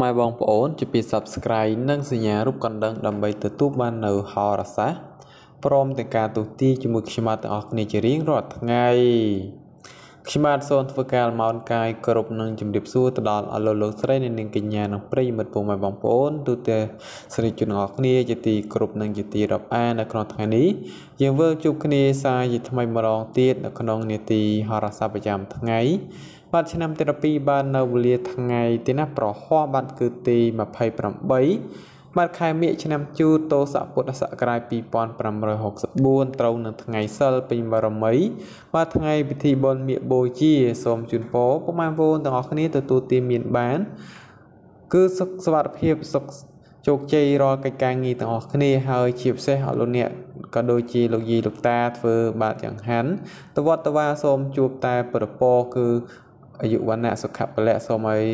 ម៉ែបងប្អូនជាពី Subscribe និងសញ្ញារូបកណ្ដឹងដើម្បីទទួលបាននៅហោរាសាស្ត្រព្រមទាំងការទូទាយជាមួយខ្ញុំទាំងអស់គ្នាជារៀងរាល់ថ្ងៃខ្ញុំបាទសូមធ្វើការលំអរកាយគ្រប់នឹងជំរាបសួរទៅដល់អស់លោកលោកស្រីនិងនាងកញ្ញានិងប្រិយមិត្តពុកម៉ែបងប្អូនទូទាំងស្រីជនទាំងអស់គ្នាជាទីគ្រប់នឹងជាទីរាប់អាននៅក្នុងថ្ងៃនេះយើងវិលជួបគ្នាសាជាថ្មីម្ដងទៀតនៅក្នុងនេតិហរសាស្ត្រប្រចាំថ្ងៃបាទឆ្នាំទី2បាននៅវេលាថ្ងៃទីណាប្រហោះបាទគឺទី28បាត់ខែមិញឆ្នាំជូតោស័កពុទ្ធសករាជ2564ត្រូវនៅថ្ងៃសិលពេញបរមី បាទថ្ងៃពិធីបុណ្យមៀកបូជាសូមជូនពរពុកម៉ែបងទាំងអស់គ្នាទទួលទានមានបានគឺសុខសុវត្ថិភាពសុខជោគជ័យរាល់កិច្ចការងារទាំងអស់គ្នាហើយជាពិសេសអរលោកអ្នកក៏ដូចជាលោកយាយលោកតាធ្វើបាទយ៉ាងហាន់តវត្តតវាសូមជួបតែប្រពរគឺអាយុវណ្ណៈសុខៈពលៈសូមឲ្យ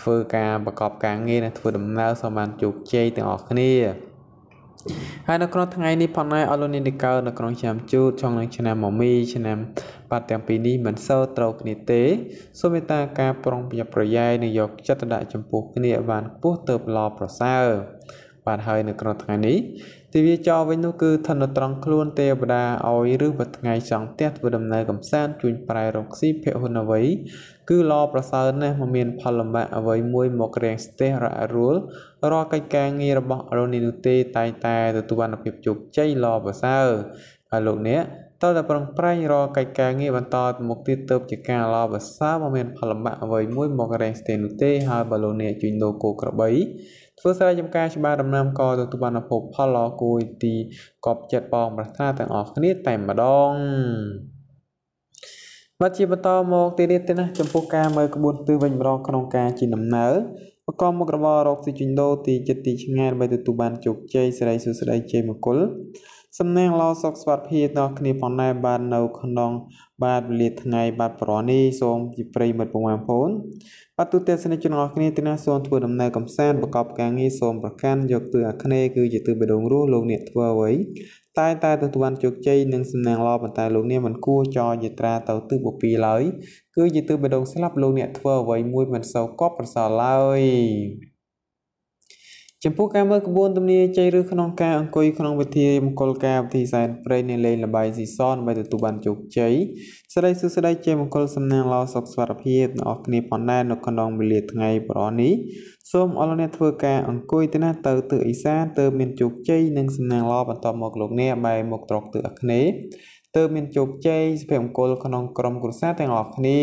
ធ្វើការប្រកបការងារនិងធ្វើដំណើរសូមបានជោគជ័យទាំងអស់គ្នាហើយនៅក្នុងថ្ងៃនេះផងដែរអលូនីនិកើនៅក្នុងឆ្នាំជូតចុងនឹងឆ្នាំមមីឆ្នាំ បាត់ទាំងពីរនេះមិនសូវត្រូវគ្នាទេសូមមេត្តាការប្រុងប្រយ័ត្នប្រយែងនិងយកចិត្តដាក់ចំពោះគ្នាបានពោះទៅល្អប្រសើរបាទហើយនៅក្នុងថ្ងៃនេះទេវាចរវិញនោះគឺឋិនត្រង់ខ្លួនទេវតាឲ្យឬបថ្ងៃចង់ផ្ទះធ្វើដំណើរកំសាន្តជួញប្រែរកស៊ីភហ៊ុនអ្វីគឺល្អប្រសើរណាស់មិនមានផលលំបាកអ្វីមួយមករាំងស្ទះរអរួលរាល់កិច្ចការងាររបស់អរុនីនោះទេតែតែទទួលបានភាពជោគជ័យល្អប្រសើរហើយលោកអ្នកតើតែប្រឹងប្រែងរកកិច្ចការងារបន្តមកទៀតទៅជាការល្អប្រសើរមិនមានផលលំបាកអ្វីមួយ មករាំងស្ទះនោះទេហើយបើលោកអ្នកជួញដូរគោក្របីធ្វើស្រែចម្ការច្បារដំណាំក៏ទទួលបានភពផលល្អគួរទីកប់ចិត្តបងប្រាថ្នាទាំងអស់គ្នាតែម្ដងបាទជាបន្តមកទៀតនេះទេណាចំពោះការមើលក្បួនទិសវិញម្ដងក្នុងការជាដំណើរប្រកបមុខរបររកស៊ីជួញដូរទីចិត្តទីឆ្ងាយដើម្បីទទួលបានជោគជ័យសិរីសួស្តីជ័យមង្គលសំណាងល្អសុខសុវត្ថិភាពដល់គ្នាផងដែរបាននៅក្នុងបាទវេលាថ្ងៃបាទប្រនេះសូមជាប្រិយមិត្តបងប្អូនបងប្អូនបាទទូទាំងសនិទ្ធជនទាំងអស់គ្នាទីណាសូមធ្វើដំណើរកំសាន្តប្រកបការងារសូមប្រកាន់យកទិសអាគ្នេយ៍គឺជាទិសបេះដូងរស់លោកអ្នកធ្វើអ្វីតែតែទទួលបានជោគជ័យនិងសំណាងល្អប៉ុន្តែលោកអ្នកមិនគួរចោលយត្រាទៅទិសបពីឡើយគឺជាទិបដងស្លាប់លោកអ្នកធ្វើអ្វីមួយមិនសូវកប់ប្រសើរឡើយចំពោះការមើលក្បួនទំនាយជ័យឬក្នុងការអង្គុយក្នុងវិធីមង្គលការវិធីសែនព្រៃនៃលេងលបាយស៊ីសនដើម្បីទទួលបានជោគជ័យសេរីសុស្ដីជាមង្គលសំណាងល្អសុខសុវត្ថិភាពអ្នកអរគ្នាផងដែរនៅក្នុងវេលាថ្ងៃប្រហនេះសូមអរលោកអ្នកធ្វើការអង្គុយទៅណាទៅទិសអ៊ីសាទើបមានជោគជ័យនិងសំណាងល្អបន្តមកលោកអ្នកបែរមុខត្រកទិសអាគ្នេយ៍ទើបមានជោគជ័យសុភមង្គលក្នុងក្រុមគ្រួសារទាំងអស់គ្នា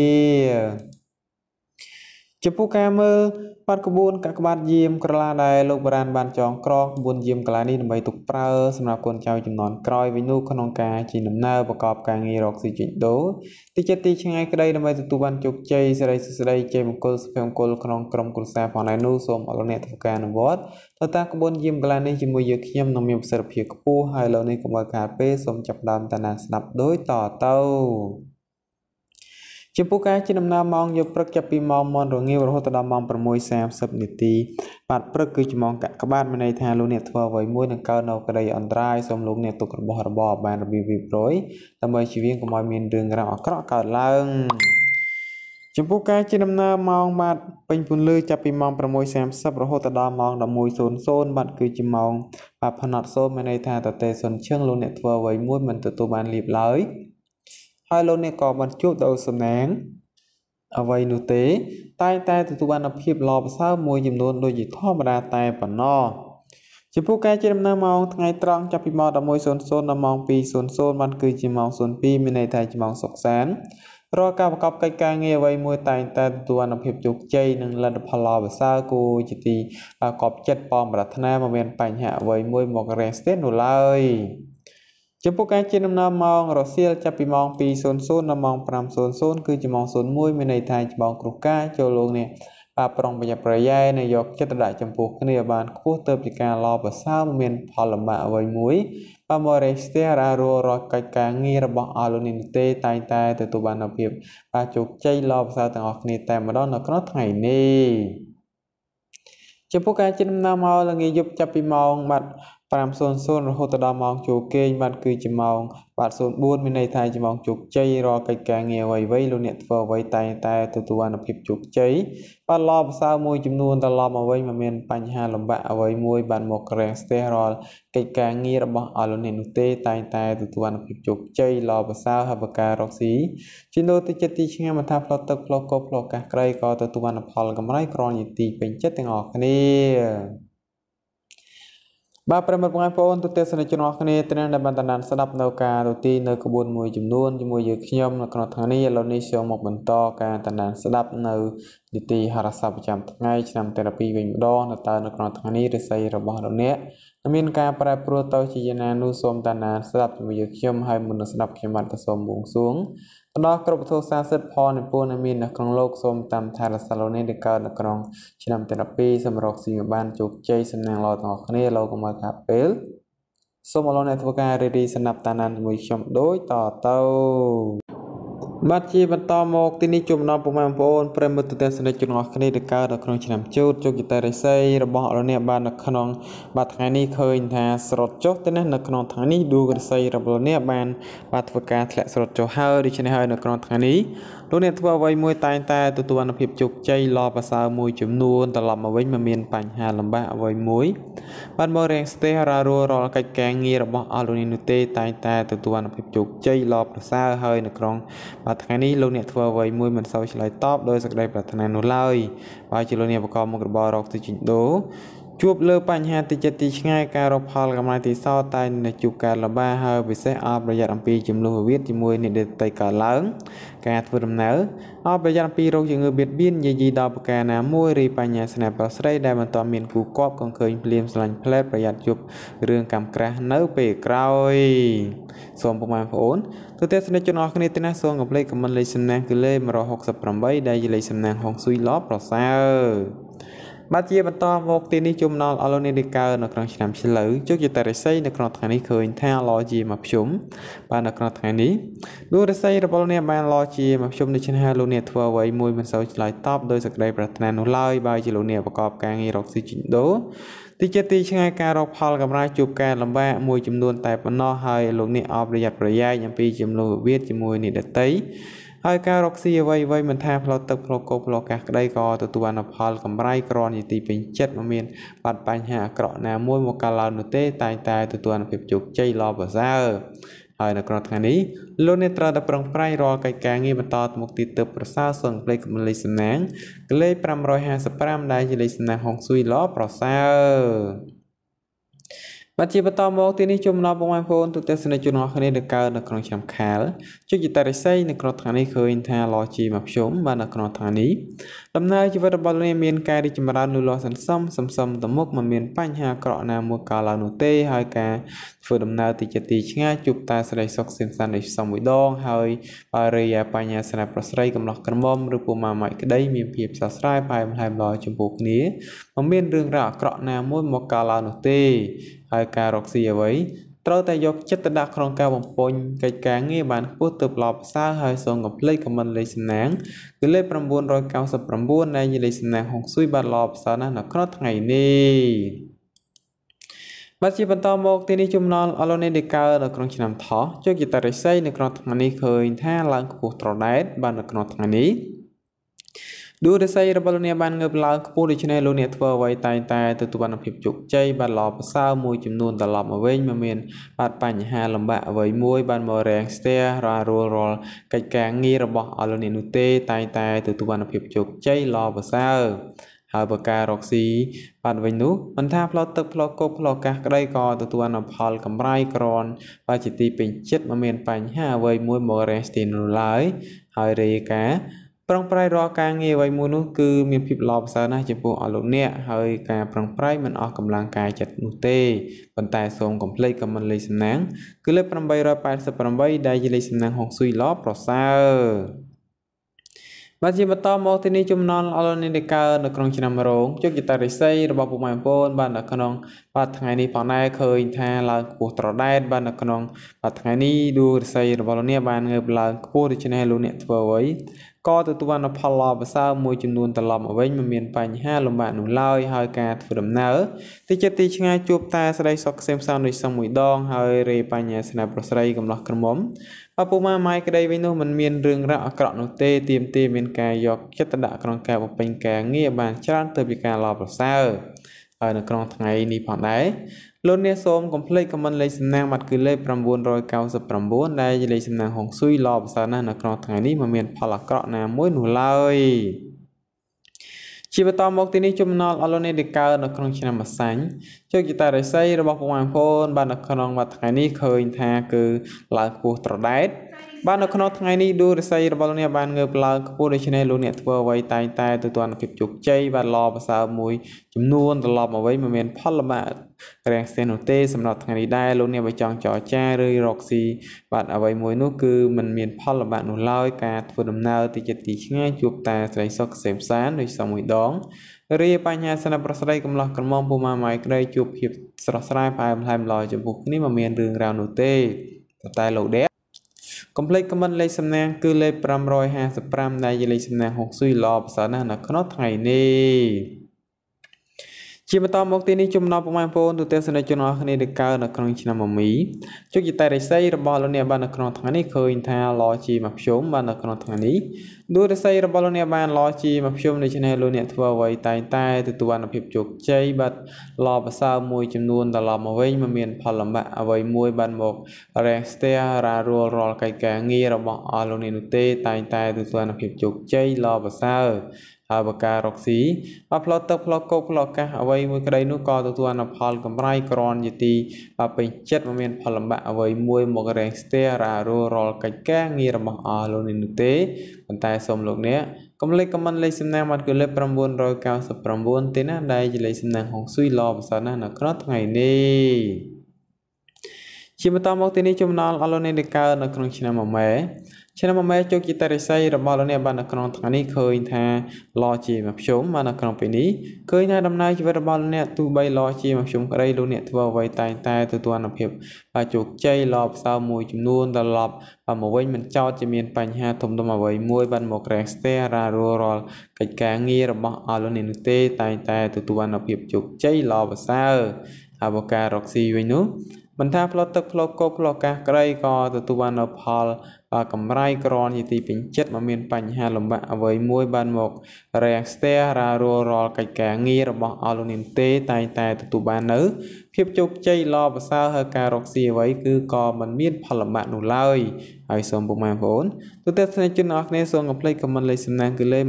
ចំពោះការមើលបាត់ក្បួនកាក់ក្បាតយាមក្រឡាដែលលោកបរានបានចងក្រងក្បួនយាមកលានេះដើម្បីទុកប្រើសម្រាប់កូនចៅចំនួនក្រោយវិញនោះក្នុងការជាដំណើរប្រកបការងាររកស៊ីជីដូរទីចិត្តទីឆ្ងាយក្តីដើម្បីទទួលបានជោគជ័យសេរីសុខស្ដីជ័យមង្គលសុភមង្គលក្នុងក្រុមគ្រួសារផងដែរនោះសូមអរលោកអ្នកធ្វើការអនុវត្តទៅតាមក្បួនយាមកលានេះជាមួយយើងខ្ញុំនឹងមានប្រសិទ្ធភាពខ្ពស់ហើយលោកនេះកុំឲ្យខាតពេលសូមចាប់ដើមតាណាស្ដាប់ដោយតទៅចំពោះការជាដំណើរម៉ោងយប់ព្រឹកចាប់ពីម៉ោងមុនរងាវរហូតដល់ម៉ោង6:30នាទីបាទព្រឹកគឺជាម៉ោងកាក់ក្បាទមានន័យថាលោកអ្នកធ្វើអ្វីមួយនឹងកើតនៅក្តីអន្តរាយសូមលោកអ្នកទុករបស់របរបានរបៀបរៀបរយដើម្បីជីវៀងកុំឲ្យមានរឿងរ៉ាវអាក្រក់កើតឡើងចំពោះការជាដំណើរម៉ោងបាទពេញពន្លឺចាប់ពីម៉ោង6:30រហូតដល់ម៉ោង11:00បាទគឺជាម៉ោងបាទផ្នត់សូនមានន័យថាតេសូនឈឹងលោកអ្នកធ្វើអ្វីមួយមិនទទួលបានលៀបឡើយហើយលោកអ្នកក៏មិនជួបដោយសំណាងអ្វីនោះទេ តែតែទទួលបានភាពល្អប្រសើរមួយចំនួនដូចជាធម្មតាតែប៉ុណ្ណោះចំពោះការជិះដំណើរម៉ោងថ្ងៃត្រង់ចាប់ពីម៉ោង11:00ដល់ម៉ោង2:00បានគឺជាម៉ោង02មានន័យថាជាម៉ោងសុខសាន្តរាល់ការប្រកបកិច្ចការងារអ្វីមួយតែងតែទទួលអនុភាពជោគជ័យនិងលទ្ធផលល្អប្រសើរគួរជាទីកប់ចិត្តប៉មប្រាថ្នាមិនមាន បញ្ហាអ្វីមួយមករេស្ទេនោះឡើយចំពោះការជិះដំណើរម៉ោងរសៀលចាប់ពីម៉ោង2:00ដល់ម៉ោង5:00គឺជាម៉ោង01មានន័យថាច្បងគ្រោះកាយចូលលោកនេះបាទប្រុងប្រយ័ត្នប្រយែងនៅយកចិត្តដាក់ចំពោះគ្នាបានខ្ពស់ទៅពីការឡប្រសើរមាន ផលលំបាកអ្វីមួយបាទមករេស្ទះរាររកិច្ចការងាររបស់អលោកនេះទេតែងតែទទួលបាននូវភាពបាទជោគជ័យឡប្រសើរទាំងអស់គ្នាតែម្ដងនៅក្នុងថ្ងៃនេះចំពោះការជិះដំណើរមកល្ងាចយប់ចាប់ពីម៉ោងបាទ5:00រហូតដល់ម៉ោងចូលគេងបាទគឺជាម៉ោងបាទ04មានន័យថាជាម៉ោងជោគជ័យរាល់កិច្ចការងារអ្វីៗលោកអ្នកធ្វើអ្វីតែងតែទទួលអានុភាពជោគជ័យបាទល្អប្រសើរមួយចំនួនត្រឡប់មកវិញមិនមានបញ្ហាលំបាកអ្វីមួយបានមកក្រាំងស្ទះរាល់កិច្ចការងាររបស់អស់លោកអ្នកនោះទេតែងតែទទួលអានុភាពជោគជ័យល្អប្រសើរហើយបការរកស៊ីជាលោទៅចិត្តទីឆ្ងាយមិនថាផ្លូវទឹកផ្លូវកោផ្លូវកាសក្រៃក៏ទទួលអានុផលកម្រៃក្រនយទីពេញចិត្តទាំងអស់គ្នាបាទប្រិមត្តបងប្អូនទូទាំងសនិជនអស់គ្នាត្រៀមដែលបានតំណានស្ដាប់នៅការទូទីនៅក្បួន មួយចំនួនជាមួយយើងខ្ញុំនៅក្នុងថ្ងៃនេះឥឡូវនេះសូមមកបន្តការតំណានស្ដាប់នៅនីតិហរសាស្ត្រប្រចាំថ្ងៃឆ្នាំទី2វិញម្ដងនៅតើនៅក្នុងថ្ងៃនេះរិស័យរបស់លោកអ្នកមានការប្រែប្រួលទៅជាយ៉ាងណានោះសូមតំណានស្ដាប់ជាមួយយើងខ្ញុំហើយមុននឹងស្ដាប់ខ្ញុំបាទសូមបួងសួងផ្ដល់គ្រប់ទោសាសិទ្ធផលនិពន្ធឲ្យមាននៅក្នុងលោកសូមតាមថារសាឡូនីដែលកើតនៅក្នុងឆ្នាំទី12សម្រាប់សញ្ញាបានជោគជ័យសំណាងល្អទាំងអស់គ្នាលោកកុំថាពេលសូមអរលោកអ្នកធ្វើការរីរីស្នាប់តានាជាមួយខ្ញុំដូចតទៅបាទជាបន្តមកទីនេះជួបម្ដងពុកម៉ែបងប្អូនប្រិមិត្តទស្សនិកជនទាំងអស់គ្នាដែលកើតនៅក្នុងឆ្នាំជូតជោគជតារិស័យរបស់អរនេះបាននៅក្នុងបាទថ្ងៃនេះឃើញថាស្រុតចុះទៅនេះនៅក្នុងថ្ងៃនេះឌូរិស័យរបស់នេះបានបាទធ្វើការធ្លាក់ស្រុតចុះហើយដូច្នេះហើយនៅក្នុងថ្ងៃនេះលោកអ្នកធ្វើអ្វីមួយតែងតែទទួលអនុភាពជោគជ័យលប្រសើរមួយចំនួនត្រឡប់មកវិញមិនមានបញ្ហាលំបាកអ្វីមួយបានមករៀងស្ទះរារួរាល់កិច្ចការងាររបស់អស់លោកអ្នកនោះទេ តែងតែទទួលអនុភាពជោគជ័យលប្រសើរហើយនៅក្នុងបាទថ្ងៃនេះលោកអ្នកធ្វើអ្វីមួយមិនសូវឆ្លើយតបដោយសក្តីប្រាថ្នានោះឡើយបើជាលោកអ្នកប្រកបមុខរបររកទីជីដូរជួបលើបញ្ហាទីចិត្តទីឆ្ងាយការរកផលកម្លាំងទីសោតែនឹងជួបការលំបាកហើយពិសេសអបប្រយ័ត្នអំពីចំនួនវិវាទជាមួយអ្នកដទៃកើតឡើង ការធ្វើដំណើរអបប្រយ័ត្នអំពីរោគជំងឺបៀតបៀនយាយីដល់ប្រការណាមួយឬបញ្ហាស្នេហ៍ប្រុសស្រីដែលមិនទាន់មានគូគបកង្ឃើញភ្លាមស្លាញ់ផ្លែតប្រយ័ត្នជួបរឿងកម្មក្រាស់នៅពេលក្រោយសូមពុកម៉ែបងប្អូនទូទាំងស្នេហ៍ជនអស់គ្នាទីណាសូមកុំភ្លេចខមមិនលេខសំណាងគឺលេខ168ដែលជាលេខសំណាងហុងស៊ុយឡប្រសើរបាទជាបន្តមកទីនេះជុំណងអឡូនេនីកើនៅក្នុងឆ្នាំឆ្លូវជោគយតារិស័យនៅក្នុងថ្ងៃនេះឃើញថាឡជាមួយភ្យមបាទនៅក្នុងថ្ងៃនេះដួងរិស័យរបស់លោកអ្នកបានឡជាមួយភ្យមដូច្នេះហើយលោកអ្នកធ្វើអ្វីមួយមិនសូវឆ្លើយតបដោយសក្តីប្រាថ្នានោះឡើយបើជាលោកអ្នកប្រកបការងាររកស៊ីជីដូរទីជាទីឆ្ងាយការរកផលកម្រៃជួបការលំបាកមួយចំនួន តែប៉ុណ្ណោះហើយលោកអ្នកអបប្រយ័ត្នប្រយែងអំពីចំនួនវិវាទជាមួយអ្នកដតីហើយការរកស៊ីអ្វីអ្វីមិនថាផ្លូវទឹកផ្លូវគោកផ្លូវកាសក្តីក៏ទទួលអនុផលកម្រៃក្រនីតិពេញចិត្តមិនមាន បាត់បញ្ហាអាក្រក់ណា មួយមកកាលឡើងនោះទេ តែតែទទួលអនុភាពជោគជ័យល្អប្រសើរហើយនៅក្នុងថ្ងៃនេះលោកអ្នកត្រូវតែប្រឹងប្រែងរាល់កិច្ចការងារបន្តទៅមុខទៀតទៅប្រសើរសឹងផ្លេចកម្លេចសំណាងលេខ555ដែលជាលេខសំណាងហុងស៊ុយល្អប្រសើរបាទជាបន្តមកទីនេះជំណប់បងប្អូនទូទេសនិកជនអស់គ្នានៅកើតនៅក្នុងឆ្នាំខាលជួយជាតរិស័យនៅក្នុងថ្ងៃនេះឃើញថាលោជីមកខ្ញុំបាទនៅក្នុងថ្ងៃនេះដំណើរជីវិតរបស់លោកនេះមានការរីកចម្រើនលូតលាស់សន្សំសន្សំទៅមុខមិនមានបញ្ហាអាក្រក់ណាមួយកើតឡើងនោះទេហើយការធ្វើដំណើរទីជាទីឆ្ងាយជួបតែសេរីសុខសិនសាននៃសំមួយដងហើយបើរីយ៉ាបញ្ញាស្នាប្រស្រីកំឡោះក្រមុំឬពុំមកមកក្តីមានភាពស្រស់ស្រាយផ្អែមល្ហែមល្អចំពោះគ្នាមិនមានរឿងរ៉ាវអាក្រក់ណាមួយមកកើតឡើងនោះទេហើយការរកស៊ីអ្វីត្រូវតែយកចិត្តទៅដាក់ក្នុងការបំពេញកិច្ចការងារបានខ្ពស់ទៅប្លប់ផ្សារហើយសូមកុំភ្លេចខមមិនលេខសំណាងគឺលេខ999ដែលជាលេខសំណាងហុងស៊ុយបានឡប់ផ្សារណាស់នៅក្នុងថ្ងៃនេះបាទជាបន្តមកទីនេះចំណល់អលនេដេកើនៅក្នុងឆ្នាំថោះជោគយតារិស័យនៅក្នុងថ្ងៃនេះឃើញថាឡើងខ្ពស់ត្រដែតបាននៅក្នុងថ្ងៃនេះដួលរស័យរបស់លោកអ្នកបានងើបឡើងខ្ពស់ដូច្នេះលោកអ្នកធ្វើអ្វីតែងតែទទួលបានភាពជោគជ័យបានល្អប្រសើរមួយចំនួនត្រឡប់មកវិញមិនមាន បាត់បញ្ហាលំបាកអ្វីមួយបានមករាំងស្ទះរាល់រួលរាល់កិច្ចការងាររបស់អស់លោកអ្នកនោះទេតែងតែ ទទួលបានភាពជោគជ័យល្អប្រសើរហើយបើការរកស៊ីបានវិញនោះមិនថាផ្លូវទឹកផ្លូវគោកផ្លូវកាសក្តីក៏ទទួលបានផលកម្រៃក្រនបើជាទីពេញចិត្តមិនមានបញ្ហាអ្វីមួយមករាំងស្ទះនោះឡើយហើយរាយការណ៍ប្រុងប្រែងរាល់ការងារអ្វីមួយនោះគឺមានភាពល្អប្រសើរណាស់ចំពោះអស់លោកអ្នកហើយការប្រុងប្រែងមិនអស់កម្លាំងកាយចិត្តនោះទេប៉ុន្តែសូមកុំភ្លេចខមមិនលេខសំណាងគឺលេខ888ដែលជាលេខសំណាងហុកស៊ុយល្អប្រសើរបាទជាបន្តមកទីនេះចំណងអលនីនកើនៅក្នុង ឆ្នាំរងជោគជតារិស័យរបស់ពុកម៉ែបងប្អូនបាទនៅក្នុងបាទថ្ងៃនេះផងដែរឃើញថាឡើងខ្ពស់ត្រដែតបាទនៅក្នុងបាទថ្ងៃនេះដួងរិស័យរបស់លោកអ្នកបានងើបឡើងខ្ពស់ដូច្នេះលោកអ្នកធ្វើអ្វីក៏ទទួលបានផលល្អប្រសើរមួយចំនួនត្រឡប់មកវិញមិនមាន បញ្ហាលំបាកនោះឡើយហើយការធ្វើដំណើរទីចិត្តទីឆ្ងាយជួបតាស្រីសុខក្សេមសានដូចសឹងមួយដង ហើយរេបញ្ញាស្នាប្រស្រីកំឡោះក្រមុំឪពុកម៉ែម៉ាយក្តីវិញនោះមិនមានរឿងរ៉ាវអាក្រក់នោះទេទៀមទាមានការយកចិត្តទុកដាក់ក្នុងការបំពេញការងារបានច្រើនទៅពីការល្អប្រសើរហើយនៅក្នុងថ្ងៃនេះផងដែរលោកអ្នកសូមកុំភ្លេចខមមិនលេខសំណាងបាត់គឺលេខ999ដែលជាលេខសំណាងហុងស៊ុយល្អប្រសើរណាស់នៅក្នុងថ្ងៃនេះមិនមានផលអាក្រក់ណាមួយនោះឡើយជាបន្តមកទីនេះចំណល់អលនេតិកើនៅក្នុងឆ្នាំអាសាញ់ជោគជតារិស័យរបស់ពុកម៉ែបងប្អូនបាននៅក្នុងវត្តថ្ងៃនេះឃើញថាគឺឡើងគោះត្រដែតបាទនៅក្នុងថ្ងៃនេះដួលរិស័យរបស់លោកអ្នកបានងើបឡើងខ្ពស់ដូច្នេះលោកអ្នកធ្វើអ្វីតែងតែទទួលភាពជោគជ័យបាទល្អប្រសើរមួយចំនួនត្រឡប់មកវិញមិនមានផលលំបាករាំងស្ទះនោះទេសម្រាប់ថ្ងៃនេះដែរលោកអ្នកបើចង់ចរចាឬរកស៊ីបាទអ្វីមួយនោះគឺมันមានផលលំបាកនោះឡើយការធ្វើដំណើរទីចិត្តទីឆ្ងាយជួបតាស្រីសុខសេមសានដូចសមមួយដងរីបញ្ហាសន្តិប្រស្រីកំឡោះក្រមុំពុំម៉ាយក្តីជួបភាពស្រស់ស្រាយផ្អែមល្ហែមល្អចំពោះគ្នាមិនមានរឿងរ៉ាវនោះទេតែលោកដែរ complete comment លេខសំណាងគឺលេខ555ដែលជាលេខសំណាងហុកស៊ុយល្អប្រសើរណាស់នៅក្នុងថ្ងៃនេះជាបន្តមកទីនេះចំណោមប្រមាណបងទូទេសនិកជនអស់គ្នាដែលកើតនៅក្នុងឆ្នាំមមីជោគជតារិស័យរបស់លោកអ្នកបាននៅក្នុងថ្ងៃនេះឃើញថាឡជាមួយភ្យមបាននៅក្នុងថ្ងៃនេះដួលរិស័យរបស់លោកអ្នកបានឡជាមួយភ្យមដូច្នេះលោកអ្នកធ្វើអ្វីតែងតែទទួលបានភាពជោគជ័យបាត់ឡប្រសើរមួយចំនួនត្រឡប់មកវិញមិនមានផលលំបាកអ្វីមួយបានមករះស្ទះរារួលរាល់កិច្ចការងាររបស់អស់លោកអ្នកនោះទេតែងតែទទួលបានភាពជោគជ័យឡប្រសើរហើយបើការរកស៊ីបើផ្លត់ទឹកផ្លត់គោកផ្លត់កាសអ្វីមួយក្តីនោះក៏ទទួលអនុផលកម្រៃក្រនយទីបើពេញចិត្តមិនមានផលលំបាកអ្វីមួយមករែងស្ទះរ៉ារួរាល់កិច្ចការងាររបស់អស់លោកនេះនោះទេប៉ុន្តែសូមលោកអ្នកកុំលេខខមមិនលេខសំណាងមកគឺលេខ999ទេណាដែលជាលេខសំណាងហុងស៊ុយឡប្រសិនណានៅក្នុងថ្ងៃនេះជាបន្តមកទីនេះចំណល់អស់លោកអ្នកដែលកើតនៅក្នុងឆ្នាំមួយម៉ែឆ្នាំមួយម៉ែជោគជាតរិស័យរបស់លោកអ្នកបាននៅក្នុងថ្ងៃនេះឃើញថាលជាមធ្យមបាននៅក្នុងពេលនេះឃើញថាដំណើរជីវិតរបស់លោកអ្នកទោះបីលជាមធ្យមក្តីលោកអ្នកធ្វើអ្វីតែងតែទទួលអនុភាពបាទជោគជ័យលផ្សោមួយចំនួនត្រឡប់បាទមកវិញមិនចោតជាមានបញ្ហាធំធំអ្វីមួយបានមករ៉េស្ទេរ៉ារួរាល់កិច្ចការងាររបស់អស់លោកអ្នកនោះទេតែងតែទទួលអនុភាពជោគជ័យលប្រសើរហើយបើការរកស៊ីវិញនោះមិនថាផ្លូវទឹកផ្លូវគោកផ្លូវអាកាសក្តីក៏ទទួលបាននូវផលកម្រៃក្រជាទីពេញចិត្តមកមានបញ្ហាលំបាកអ្វីមួយ បានមករាំងស្ទះរារួលរាល់កិច្ចការងាររបស់អលោកនាងទេតែងតែទទួលបាននៅភាពជោគជ័យល្អប្រសើរហើយការរកស៊ីអ្វីគឺក៏មិនមានផលលំបាកនោះឡើយហើយសូមពុកម៉ែបងប្អូនទូទាំងស្នេហ៍ជនអរគ្នាសូមកុំភ្លេចខមមិនលេខសំណាងគឺលេខ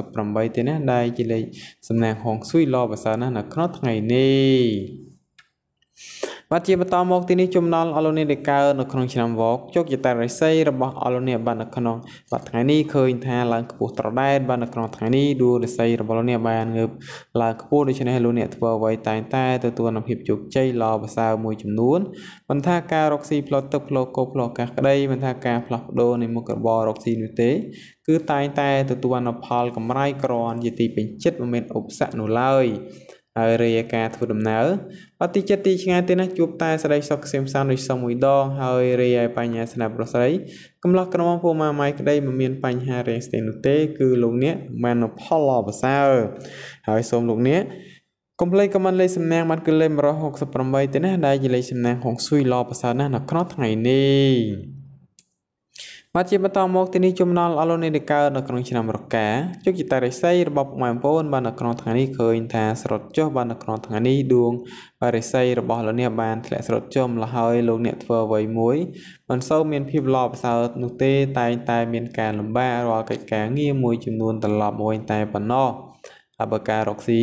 168ទេណាដែលជាលេខសំណាងហងស៊ុយល្អប្រសើរណាស់នៅក្នុងថ្ងៃនេះបាទជាបន្តមកទីនេះជំនល់អលោកនេះដែលកើនៅក្នុងឆ្នាំវកជោគយតារិស័យរបស់អលោកនេះបាននៅក្នុងបាទថ្ងៃនេះឃើញថាឡើងខ្ពស់ត្រដែតបាននៅក្នុងថ្ងៃនេះដួលរិស័យរបស់លោកនេះបានងើបឡើងខ្ពស់ដូច្នេះលោកនេះធ្វើអ្វីតែងតែទទួលនូវភាពជោគជ័យល្អប្រសើរមួយចំនួនមិនថាការរកស៊ីផ្លូវទឹកផ្លូវគោផ្លូវអាកាសក្តីមិនថាការផ្លាស់ប្ដូរនៃមុខរបររកស៊ីនោះទេ គឺតែងតែទទួលនូវផល កម្រៃក្រនជាទីពេញចិត្តមិនមែនឧបសគ្គនោះឡើយហើយរាយការធ្វើដំណើរអតិចិត្តទីឆ្ងាយទេណាជួបតែស្រីសុខសៀមសានដូចសុំមួយដងហើយរាយឲ្យបញ្ញាស្នាប្រុសស្រី កំឡោះក្រមពូម៉ាម៉ៃក្តីមិនមានបញ្ហារាំងស្ទះនោះទេ គឺលោកអ្នកមានផលល្អប្រសើរហើយសូមលោកអ្នកកុំភ្លេចខមមិនលេខសំណាងបាត់គឺលេខ168ទេណាដែលជាលេខសំណាងហុងស៊ុយល្អប្រសើរណាស់នៅក្នុងថ្ងៃនេះមកជាបន្តមកទីនេះចំណល់អលូននេកើនៅក្នុងឆ្នាំរកាជោគជតារិស័យរបស់ពុកម៉ែបងប្អូនបាននៅក្នុងថ្ងៃនេះឃើញថាស្រុតចុះបាននៅក្នុងថ្ងៃនេះដួងបរិស័យរបស់លោកអ្នកបានធ្លាក់ស្រុតចុះម្ល៉េះហើយលោកអ្នកធ្វើអ្វីមួយមិនសូវមានភាពល្អប្រសើរនោះទេតែងតែមានការលំបាករាល់កិច្ចការងារមួយចំនួនត្រឡប់មកវិញតែប៉ុណ្ណោះថាបើការរកស៊ី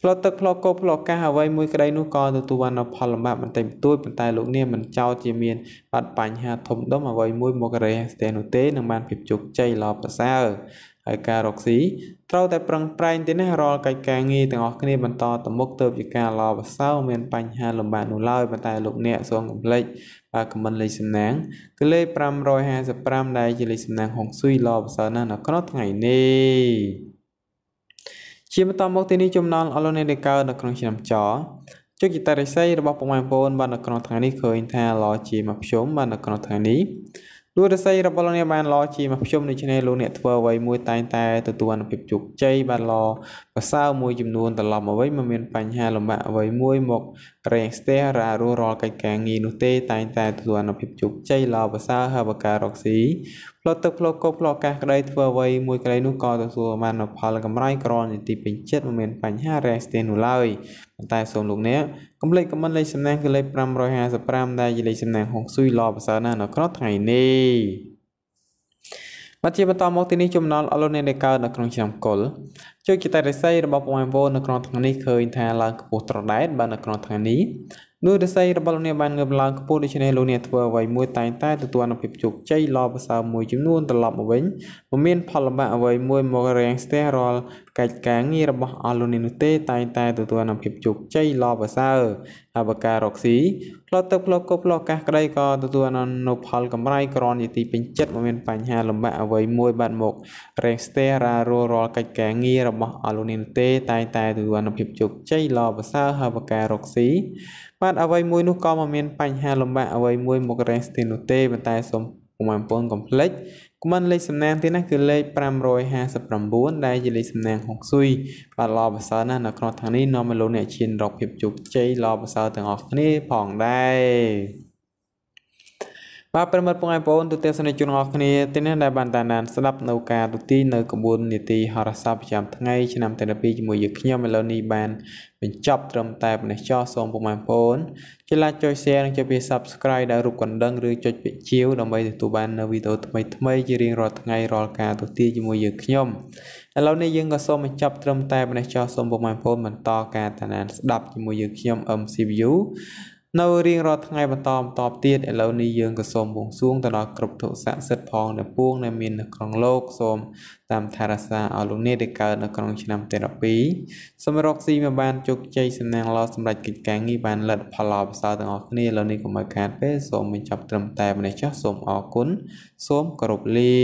ផ្លត់ទឹកផ្លត់គោផ្លត់កាសអ្វីមួយក្តីនោះក៏ទទួលបាននូវផលលំបាកបន្តិចបន្តួចប៉ុន្តែលោកនាងមិនចោទជាមានបាត់បញ្ហាធំដុំអ្វីមួយមករេស្ទះនោះទេនឹងបានភាពជោគជ័យល្អប្រសើរហើយការរកស៊ីត្រូវតែប្រឹងប្រែងទៅណារាល់កិច្ចការងារទាំងអស់គ្នាបន្តទៅមុខទៅជាការល្អប្រសើរមានបញ្ហាលំបាកនោះឡើយប៉ុន្តែលោកអ្នកសូមគំលេចបាទខមមិនលេខសំណាងគឺលេខ555ដែលជាលេខសំណាងហុងស៊ុយល្អប្រសើរណាស់នៅក្នុងថ្ងៃនេះជាបន្តមកទីនេះចំណងអលនេះដែលកើតនៅក្នុងឆ្នាំចជោគជតារិស័យរបស់ពុកម៉ែបងប្អូនបាននៅក្នុងថ្ងៃនេះឃើញថាឡជាមួយភ្យមបាននៅក្នុងថ្ងៃនេះលោករស័យរបស់លោកអ្នកបានឡជាមួយភ្យមដូច្នេះលោកអ្នកធ្វើអ្វីមួយតែងតែទទួលអនុភាពជោគជ័យបានឡប្រសើរមួយចំនួនត្រឡប់មកវិញមិនមានបញ្ហាលំបាកអ្វីមួយមករែងស្ទះរ៉ារួសរាល់កិច្ចការងារនោះទេតែងតែទទួលអនុភាពជោគជ័យឡប្រសើរហើយបការរកស៊ីផ្លូវទឹកផ្លូវគោកផ្លូវអាកាសក្តីធ្វើអ្វីមួយកន្លែងនោះក៏ទទួលបាន ផលកម្រៃក្រនីតិពេញចិត្តមិនមានបញ្ហារាំងស្ទះនោះឡើយប៉ុន្តែសូមលោកអ្នកកុំលេចខមមិនលេខសំណាងគឺលេខ555ដែលជាលេខសំណាងហុងស៊ុយល្អប្រសើរណាស់នៅក្នុងថ្ងៃនេះបាទជាបន្តមកទីនេះចំណល់អលូនអ្នកដែលកើតនៅក្នុងឆ្នាំកុលជួយជាតរិស័យរបស់ពងអង្វរនៅក្នុងថ្ងៃនេះឃើញថាឡើងខ្ពស់ត្រដែតបាននៅក្នុងថ្ងៃនេះនោះរិស័យរបស់លោកអ្នកបានងើបឡើងខ្ពស់ដូច្នេះលោកអ្នកធ្វើអ្វីមួយតែងតែទទួលនូវភាពជោគជ័យល្អប្រសើរមួយចំនួនត្រឡប់មកវិញពុំមានផលលំបាកអ្វីមួយមករាំងស្ទះរាល់កិច្ចការងាររបស់អស់លោកអ្នកនោះទេតែងតែទទួលនូវភាពជោគជ័យល្អប្រសើរហើយបើការរកស៊ីផ្លូវទឹកផ្លូវគប់ផ្លូវអាកាសក្តីក៏ទទួលនូវផលកម្រៃក្រនយទីពេញចិត្តមិនមានបញ្ហាលំបាកអ្វីមួយបានមករាំងស្ទះរាល់រាល់កិច្ចការងាររបស់របស់អលោកនាងទេតែតែទិវានុភាពជោគជ័យល្អប្រសើរហើយប្រការរកស៊ីបាទអ្វីមួយនោះក៏មិនមាន បញ្ហាលំបាកអ្វីមួយមករ៉េស្ទីនោះទេប៉ុន្តែសូមកុំអពងកំភ្លេចគុំមិនលេខសំណាងទីណាគឺលេខ559ដែលជាលេខសំណាងហុកស៊ុយបាទល្អប្រសើរណាស់នៅក្នុងថ្ងៃនេះនាំមកលោកអ្នកឈានរកភាពជោគជ័យល្អប្រសើរទាំងអស់គ្នាផងដែរបាទប្រិមត្តបងប្អូនទូទេសនិកជនអស់គ្នាទីនេះដែលបានតាមដានស្ដាប់នៅការទូទីនៅក្បួននីតិហរសាស្ត្រប្រចាំថ្ងៃឆ្នាំទី12ជាមួយយើងខ្ញុំឥឡូវនេះបានបញ្ចប់ត្រឹមតែប៉ុណ្ណេះចោះសូមបងប្អូនចុច like ចុច share និងចុច subscribe ដល់រូបកណ្ដឹងឬចុចពាក្យជាវដើម្បីទទួលបាននៅវីដេអូថ្មីថ្មីជារៀងរាល់ថ្ងៃរាល់ការទូទីជាមួយយើងខ្ញុំឥឡូវនេះយើងក៏សូមបញ្ចប់ត្រឹមតែប៉ុណ្ណេះចោះសូមបងប្អូនបន្តការតាមដានស្ដាប់ជាមួយយើងខ្ញុំ MCView នៅរៀងរាល់ថ្ងៃបន្តបន្តទៀតឥឡូវនេះយើងក៏សូមបួងសួងទៅដល់គ្រប់ទុស័ក្តិសិទ្ធផងនៅពួងដែលមាននៅក្នុងលោកសូមតាមថារសាឲ្យលោកនេះដែលកើតនៅក្នុងឆ្នាំទី2សម្រុកស៊ីមកបានជោគជ័យសំណាងល្អសម្រាប់កិច្ចការងារបានលទ្ធផលល្អប្រសើរទាំងអស់គ្នាឥឡូវនេះកុំឲ្យខាតពេលសូមបញ្ចប់ត្រឹមតែម្នេះចាស់សូមអរគុណសូមគោរពលា